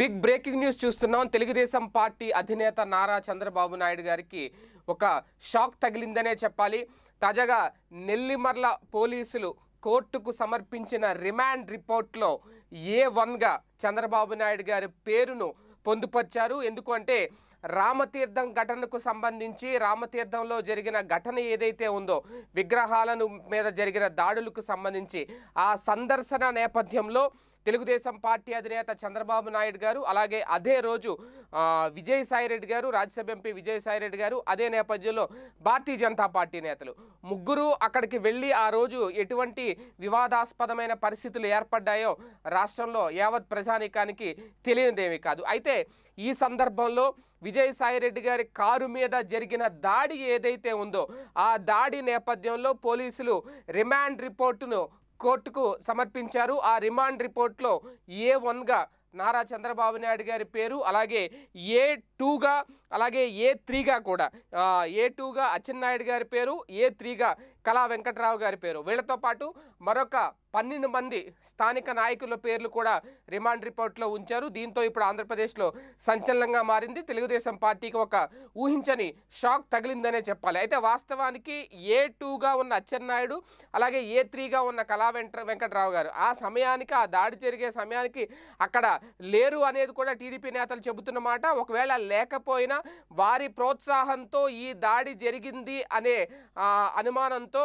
big breaking news చూస్తున్నాం Telugu Desam party అధినేత నారా చంద్రబాబు నాయుడు గారికి ఒక షాక్ తగిలిందనే చెప్పాలి తాజాగా నెల్లిమర్ల పోలీసులు కోర్టుకు సమర్పించిన రిమాండ్ రిపోర్ట్లో ఏ వన్గా చంద్రబాబు నాయుడు గారి పేరును పొందుపరిచారు ఎందుకంటే రామతీర్థం ఘటనకు సంబంధించి రామతీర్థంలో జరిగిన ఘటన ఏదైతే ఉందో విగ్రహాలను మీద జరిగిన దాడులకు సంబంధించి ఆ సందర్శన నేపథ్యంలో తెలుగుదేశం పార్టీ అధినేత చంద్రబాబు నాయుడు గారు అలాగే అదే రోజు విజయసాయిరెడ్డి గారు రాజ్యసభ ఎంపీ విజయసాయిరెడ్డి గారు అదే నేపథ్యంలో భారతీయ జనతా పార్టీ నేతలు ముగ్గురు అక్కడికి వెళ్ళి ఆ రోజు ఎటువంటి వివాదాస్పదమైన పరిస్థితులు ఏర్పడ్డాయో రాష్ట్రంలో యావత్ ప్రజానీకానికి తెలియనిదేమీ కాదు అయితే ఈ సందర్భంలో విజయసాయిరెడ్డి గారి కారు మీద జరిగిన దాడి ఏదైతే ఉందో ఆ దాడి నేపథ్యంలో పోలీసులు రిమాండ్ రిపోర్టును కోర్టుకు సమర్పించారు ఆ రిమాండ్ రిపోర్ట్లో ఏ వన్గా నారా చంద్రబాబు నాయుడు గారి పేరు అలాగే ఏ టూగా అలాగే ఏ త్రీగా కూడా ఏ టూగా అచ్చెన్నాయుడు గారి పేరు ఏ త్రీగా కళా వెంకట్రావు గారి పేరు వీళ్ళతో పాటు మరొక పన్నెండు మంది స్థానిక నాయకుల పేర్లు కూడా రిమాండ్ రిపోర్ట్లో ఉంచారు దీంతో ఇప్పుడు ఆంధ్రప్రదేశ్లో సంచలనంగా మారింది తెలుగుదేశం పార్టీకి ఒక ఊహించని షాక్ తగిలిందనే చెప్పాలి అయితే వాస్తవానికి ఏ టూగా ఉన్న అచ్చెన్నాయుడు అలాగే ఏ త్రీగా ఉన్న కళా వెంట వెంకట్రావు గారు ఆ సమయానికి ఆ దాడి జరిగే సమయానికి అక్కడ లేరు అనేది కూడా టీడీపీ నేతలు చెబుతున్న మాట ఒకవేళ లేకపోయినా వారి ప్రోత్సాహంతో ఈ దాడి జరిగింది అనే అనుమానంతో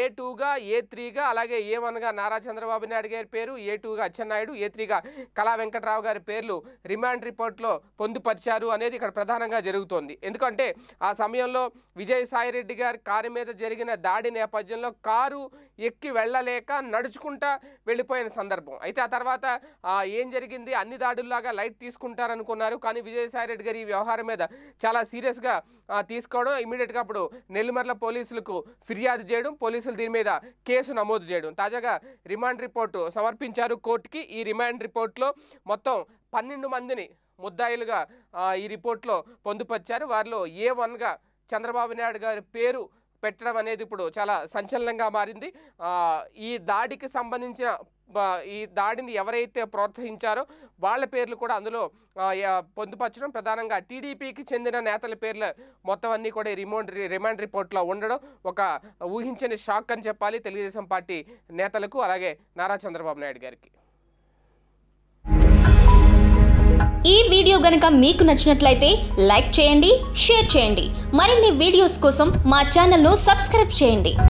ఏ టూగా ఏ త్రీగా అలాగే ఏ వన్గా నారా చంద్రబాబు నాయుడు గారి పేరు ఏ టూగా అచ్చెన్నాయుడు ఏ త్రీగా కళా వెంకట్రావు గారి పేర్లు రిమాండ్ రిపోర్ట్లో పొందుపరిచారు అనేది ఇక్కడ ప్రధానంగా జరుగుతోంది ఎందుకంటే ఆ సమయంలో విజయసాయిరెడ్డి గారి కారు మీద జరిగిన దాడి నేపథ్యంలో కారు ఎక్కి వెళ్ళలేక నడుచుకుంటా వెళ్ళిపోయిన సందర్భం అయితే ఆ తర్వాత ఏం జరిగింది అన్ని దాడుల్లాగా లైట్ తీసుకుంటారనుకున్నారు కానీ విజయసాయిరెడ్డి గారి ఈ వ్యవహారం మీద చాలా సీరియస్గా తీసుకోవడం ఇమీడియట్గా అప్పుడు నెల్లిమర్ల పోలీసులకు ఫిర్యాదు చేయడం చేయడం పోలీసులు దీని మీద కేసు నమోదు చేయడం తాజాగా రిమాండ్ రిపోర్టు సమర్పించారు కోర్టుకి ఈ రిమాండ్ రిపోర్ట్లో మొత్తం పన్నెండు మందిని ముద్దాయిలుగా ఈ రిపోర్ట్లో పొందుపరిచారు వారిలో ఏ వన్గా చంద్రబాబు నాయుడు గారి పేరు పెట్టడం అనేది ఇప్పుడు చాలా సంచలనంగా మారింది ఈ దాడికి సంబంధించిన ఈ దాడిని ఎవరైతే ప్రోత్సహించారో వాళ్ళ పేర్లు కూడా అందులో పొందుపరచడం ప్రధానంగా టీడీపీకి చెందిన నేతల పేర్లు మొత్తం అన్నీ కూడా రిమోండ్ రిమాండ్ రిపోర్ట్లో ఉండడం ఒక ఊహించని షాక్ అని చెప్పాలి తెలుగుదేశం పార్టీ నేతలకు అలాగే నారా చంద్రబాబు నాయుడు గారికి ఈ వీడియో గనక మీకు నచ్చినట్లయితే లైక్ చేయండి షేర్ చేయండి మరిన్ని వీడియోస్ కోసం మా ఛానల్ను సబ్స్క్రైబ్ చేయండి